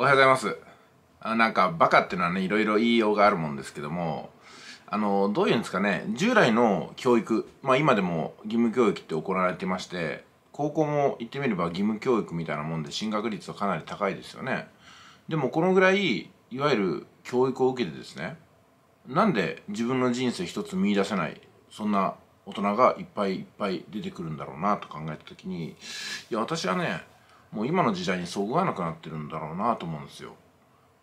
おはようございますあなんかバカっていうのはねいろいろ言いようがあるもんですけどもあのどういうんですかね従来の教育まあ今でも義務教育って行われてまして高校も言ってみれば義務教育みたいなもんで進学率はかなり高いですよねでもこのぐらいいわゆる教育を受けてですねなんで自分の人生一つ見いだせないそんな大人がいっぱいいっぱい出てくるんだろうなと考えた時にいや私はねもう今の時代にそぐわなくなってるんだろうなと思うんですよ。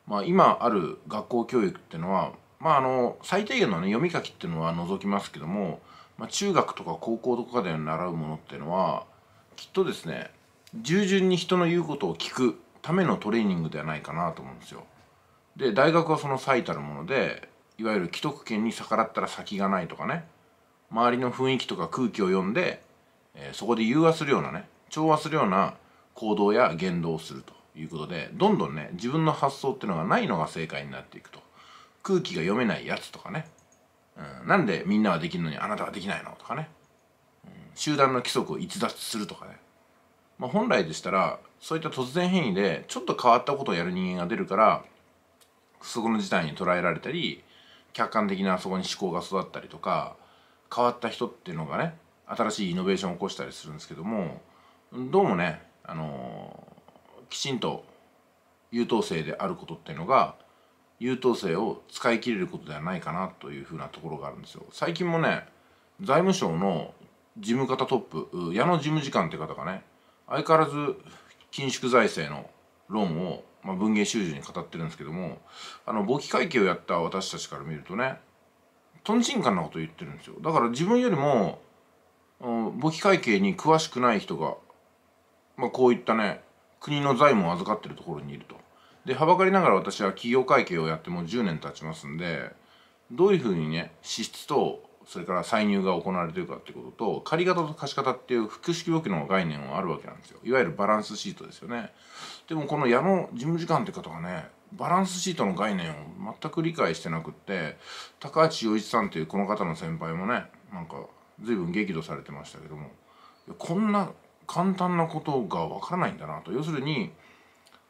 まあ、今ある学校教育っていうのは、まあ、あの最低限の、ね、読み書きっていうのは除きますけども、まあ、中学とか高校とかで習うものっていうのはきっとですね従順に人の言うことを聞くためのトレーニングではないかなと思うんですよ。で大学はその最たるものでいわゆる既得権に逆らったら先がないとかね周りの雰囲気とか空気を読んで、えー、そこで融和するようなね調和するような行動や言動をするということでどんどんね自分の発想っていうのがないのが正解になっていくと空気が読めないやつとかね、うん、なんでみんなはできるのにあなたはできないのとかね、うん、集団の規則を逸脱するとかね、まあ、本来でしたらそういった突然変異でちょっと変わったことをやる人間が出るからそこの事態に捉えられたり客観的なそこに思考が育ったりとか変わった人っていうのがね新しいイノベーションを起こしたりするんですけどもどうもねあのきちんと優等生であることっていうのが優等生を使い切れることではないかなというふうなところがあるんですよ。最近もね財務省の事務方トップ矢野事務次官って方がね相変わらず緊縮財政の論を、まあ、文芸収集に語ってるんですけどもあの簿記会計をやった私たちから見るとねとんちんかんなこと言ってるんですよだから自分よりも簿記会計に詳しくない人がまあ、こういったね国の財務を預かってるところにいるとではばかりながら私は企業会計をやってもう10年経ちますんでどういうふうにね支出とそれから歳入が行われてるかってことと借り方と貸方っていう複式簿記の概念はあるわけなんですよいわゆるバランスシートですよねでもこの矢野事務次官って方がねバランスシートの概念を全く理解してなくって高橋洋一さんというこの方の先輩もねなんか随分激怒されてましたけどもこんな簡単なことがわからないんだなと要するに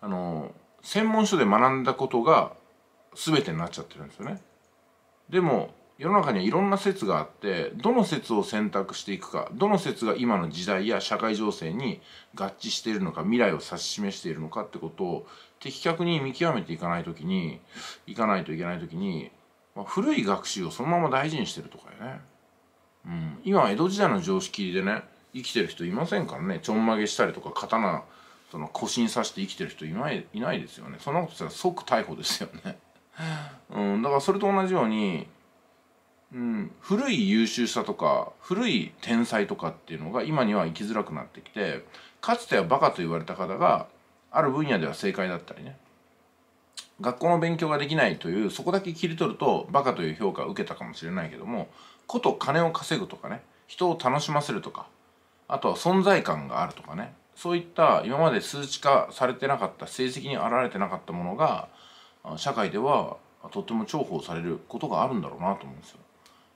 あの専門書で学んだことが全てになっちゃってるんですよね。でも世の中にはいろんな説があってどの説を選択していくかどの説が今の時代や社会情勢に合致しているのか未来を指し示しているのかってことを的確に見極めていかないときにいかないといけないときに、まあ、古い学習をそのまま大事にしてるとかよね。うん、今は江戸時代の常識でね生きてる人いませんからねちょんまげしたりとか刀その腰にさして生きてる人いないいないですよねそんなことしたら即逮捕ですよね、うん、だからそれと同じように、うん、古い優秀さとか古い天才とかっていうのが今には生きづらくなってきてかつてはバカと言われた方がある分野では正解だったりね学校の勉強ができないというそこだけ切り取るとバカという評価を受けたかもしれないけどもこと金を稼ぐとかね人を楽しませるとかあとは存在感があるとかねそういった今まで数値化されてなかった成績に現れてなかったものが社会ではとっても重宝されることがあるんだろうなと思うんですよ。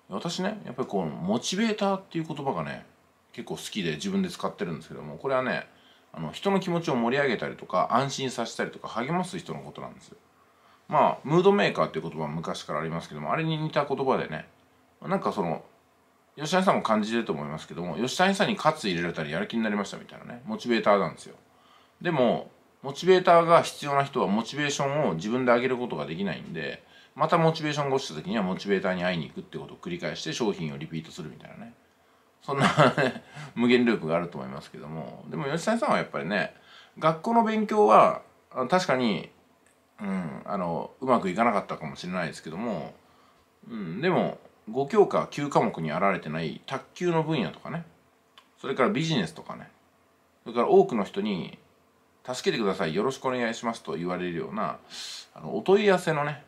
私ねやっぱりこうモチベーターっていう言葉がね結構好きで自分で使ってるんですけどもこれはねあの人の気持ちを盛り上げたりとか安心させたりとか励ます人のことなんですよ。まあムードメーカーっていう言葉は昔からありますけどもあれに似た言葉でねなんかその吉谷さんも感じてると思いますけども吉谷さんに喝入れられたらやる気になりましたみたいなねモチベーターなんですよでもモチベーターが必要な人はモチベーションを自分で上げることができないんでまたモチベーションが落ちた時にはモチベーターに会いに行くってことを繰り返して商品をリピートするみたいなねそんな無限ループがあると思いますけどもでも吉谷さんはやっぱりね学校の勉強は確かに、うん、あのうまくいかなかったかもしれないですけども、うん、でも5教科9科目にあられてない卓球の分野とかねそれからビジネスとかねそれから多くの人に「助けてくださいよろしくお願いします」と言われるようなあのお問い合わせのね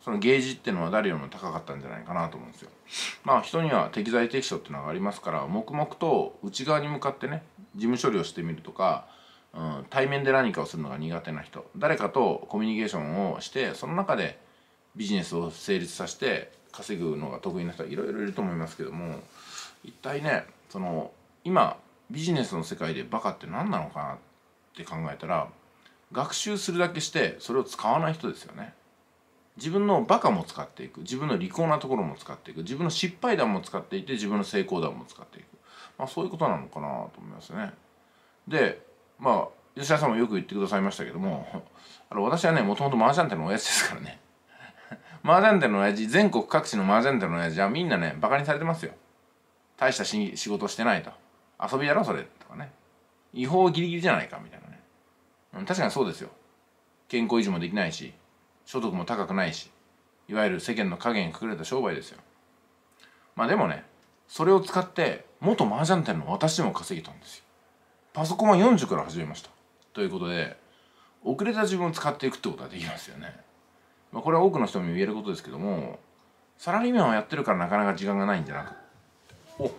そのゲージっていうのは誰よりも高かったんじゃないかなと思うんですよ。まあ人には適材適所っていうのがありますから黙々と内側に向かってね事務処理をしてみるとか、うん、対面で何かをするのが苦手な人誰かとコミュニケーションをしてその中でビジネスを成立させて稼ぐのが得意な人はいろいろいると思いますけども一体ねその今ビジネスの世界でバカって何なのかなって考えたら学習するだけしてそれを使わない人ですよね。自分のバカも使っていく自分の利口なところも使っていく自分の失敗談も使っていて自分の成功談も使っていく、まあ、そういうことなのかなと思いますね。でまあ吉田さんもよく言ってくださいましたけどもあの私はねもともと麻雀店のおやつですからね麻雀店の親父、全国各地の麻雀店の親父はみんなね、バカにされてますよ。大したし仕事してないと。遊びやろ、それ。とかね。違法ギリギリじゃないか、みたいなね。うん、確かにそうですよ。健康維持もできないし、所得も高くないし、いわゆる世間の影に隠れた商売ですよ。まあでもね、それを使って元麻雀店の私でも稼げたんですよ。パソコンは40から始めました。ということで、遅れた自分を使っていくってことはできますよね。まあ、これは多くの人にも言えることですけどもサラリーマンをやってるからなかなか時間がないんじゃなくお